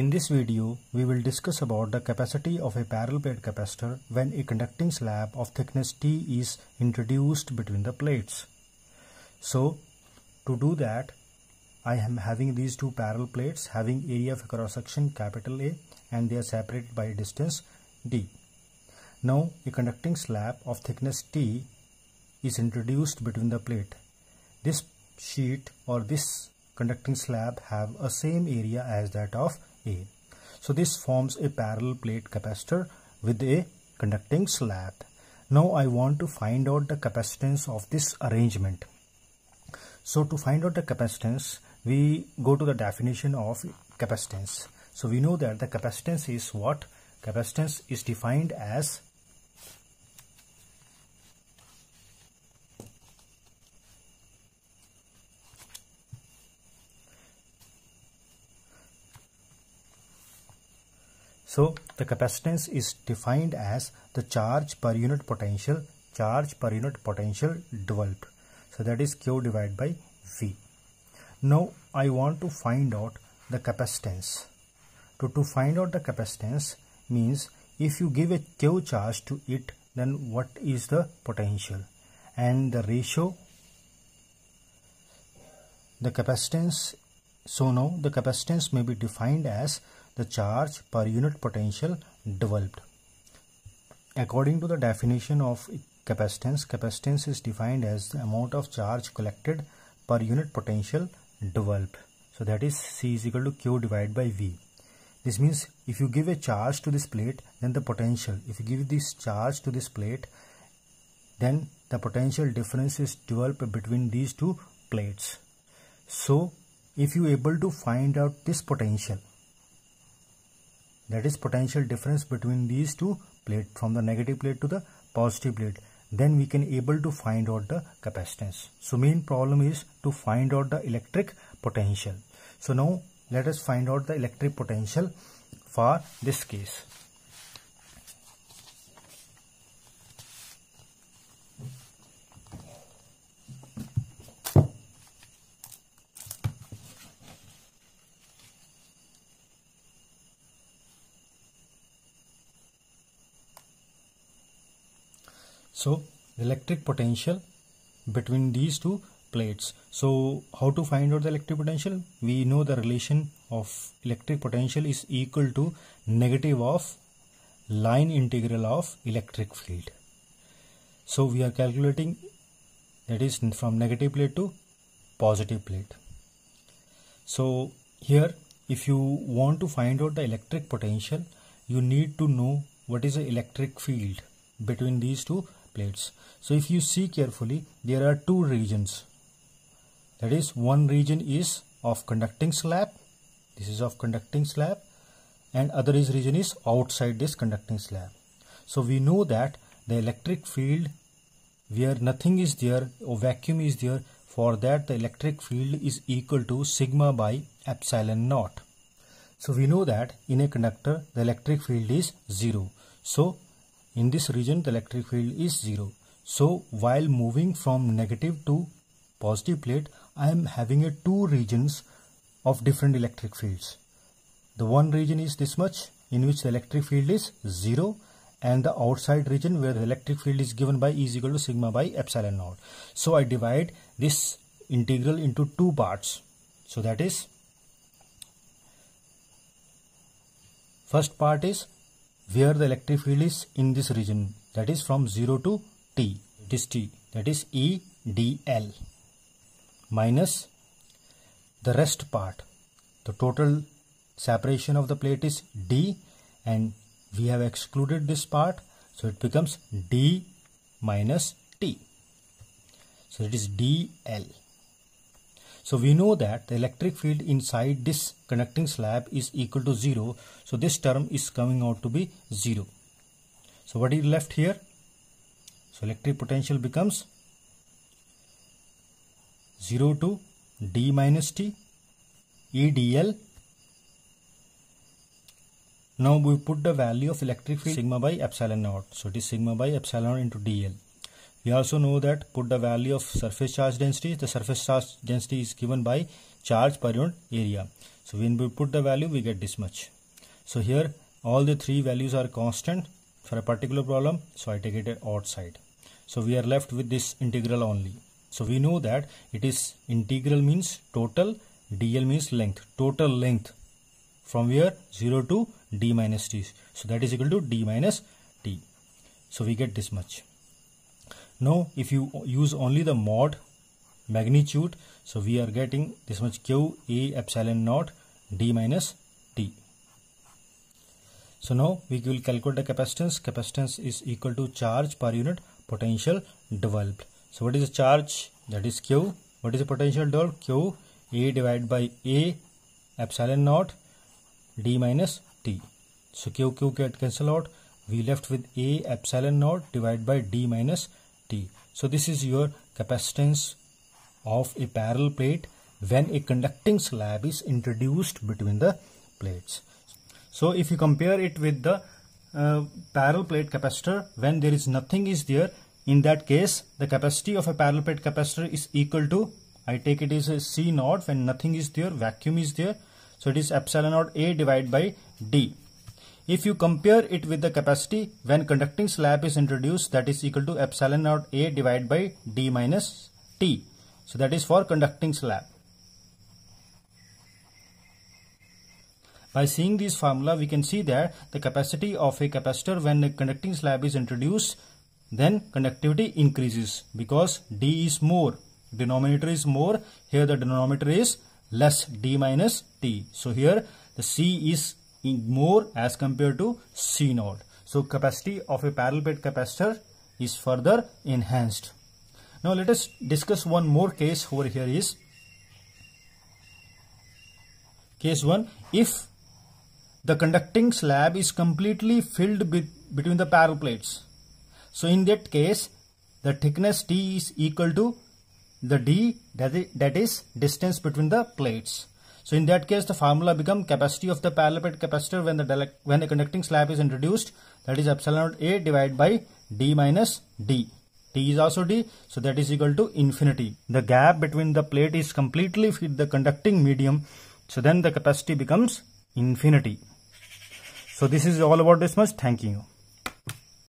In this video, we will discuss about the capacity of a parallel plate capacitor when a conducting slab of thickness T is introduced between the plates. So, to do that, I am having these two parallel plates having area of cross section capital A and they are separated by distance D. Now, a conducting slab of thickness T is introduced between the plate. This sheet or this conducting slab have a same area as that of a. So this forms a parallel plate capacitor with a conducting slab. Now I want to find out the capacitance of this arrangement. So to find out the capacitance, we go to the definition of capacitance. So we know that the capacitance is what? Capacitance is defined as So the capacitance is defined as the charge per unit potential, charge per unit potential developed. So that is Q divided by V. Now I want to find out the capacitance. To, to find out the capacitance means if you give a Q charge to it, then what is the potential? And the ratio, the capacitance so now the capacitance may be defined as the charge per unit potential developed. According to the definition of capacitance, capacitance is defined as the amount of charge collected per unit potential developed. So that is C is equal to Q divided by V. This means if you give a charge to this plate, then the potential, if you give this charge to this plate, then the potential difference is developed between these two plates. So if you able to find out this potential that is potential difference between these two plate from the negative plate to the positive plate then we can able to find out the capacitance so main problem is to find out the electric potential so now let us find out the electric potential for this case So the electric potential between these two plates. So how to find out the electric potential? We know the relation of electric potential is equal to negative of line integral of electric field. So we are calculating that is from negative plate to positive plate. So here if you want to find out the electric potential you need to know what is the electric field between these two plates. So if you see carefully, there are two regions. That is one region is of conducting slab. This is of conducting slab and other is region is outside this conducting slab. So we know that the electric field where nothing is there or vacuum is there for that the electric field is equal to sigma by epsilon naught. So we know that in a conductor the electric field is zero. So in this region, the electric field is zero. So while moving from negative to positive plate, I am having a two regions of different electric fields. The one region is this much in which the electric field is zero and the outside region where the electric field is given by E is equal to sigma by epsilon naught. So I divide this integral into two parts. So that is first part is where the electric field is in this region that is from 0 to t it is t that is E D L minus the rest part the total separation of the plate is D and we have excluded this part so it becomes D minus T so it is DL so we know that the electric field inside this conducting slab is equal to 0. So this term is coming out to be 0. So what is left here? So electric potential becomes 0 to d minus t e dl. Now we put the value of electric field sigma by epsilon naught. So it is sigma by epsilon naught into dl. We also know that put the value of surface charge density. The surface charge density is given by charge per unit area. So when we put the value, we get this much. So here all the three values are constant for a particular problem. So I take it at odd side. So we are left with this integral only. So we know that it is integral means total, dl means length, total length from where 0 to d minus t. So that is equal to d minus t. So we get this much. Now, if you use only the mod magnitude, so we are getting this much q a epsilon naught d minus t. So now we will calculate the capacitance. Capacitance is equal to charge per unit potential developed. So what is the charge? That is q. What is the potential developed? q a divided by a epsilon naught d minus t. So q q get cancel out. We left with a epsilon naught divided by d minus t T. So this is your capacitance of a parallel plate when a conducting slab is introduced between the plates. So if you compare it with the uh, parallel plate capacitor when there is nothing is there in that case the capacity of a parallel plate capacitor is equal to I take it is C naught when nothing is there vacuum is there so it is epsilon naught A divided by D if you compare it with the capacity when conducting slab is introduced that is equal to epsilon naught A divided by D minus T. So that is for conducting slab. By seeing this formula we can see that the capacity of a capacitor when a conducting slab is introduced then conductivity increases because D is more denominator is more here the denominator is less D minus T. So here the C is more as compared to C node. So capacity of a parallel plate capacitor is further enhanced. Now let us discuss one more case over here is case 1 if the conducting slab is completely filled be between the parallel plates. So in that case the thickness T is equal to the D that is distance between the plates. So in that case, the formula become capacity of the parallel plate capacitor when the when the conducting slab is introduced, that is epsilon naught A divided by D minus D. T is also D, so that is equal to infinity. The gap between the plate is completely fit the conducting medium, so then the capacity becomes infinity. So this is all about this much. Thank you.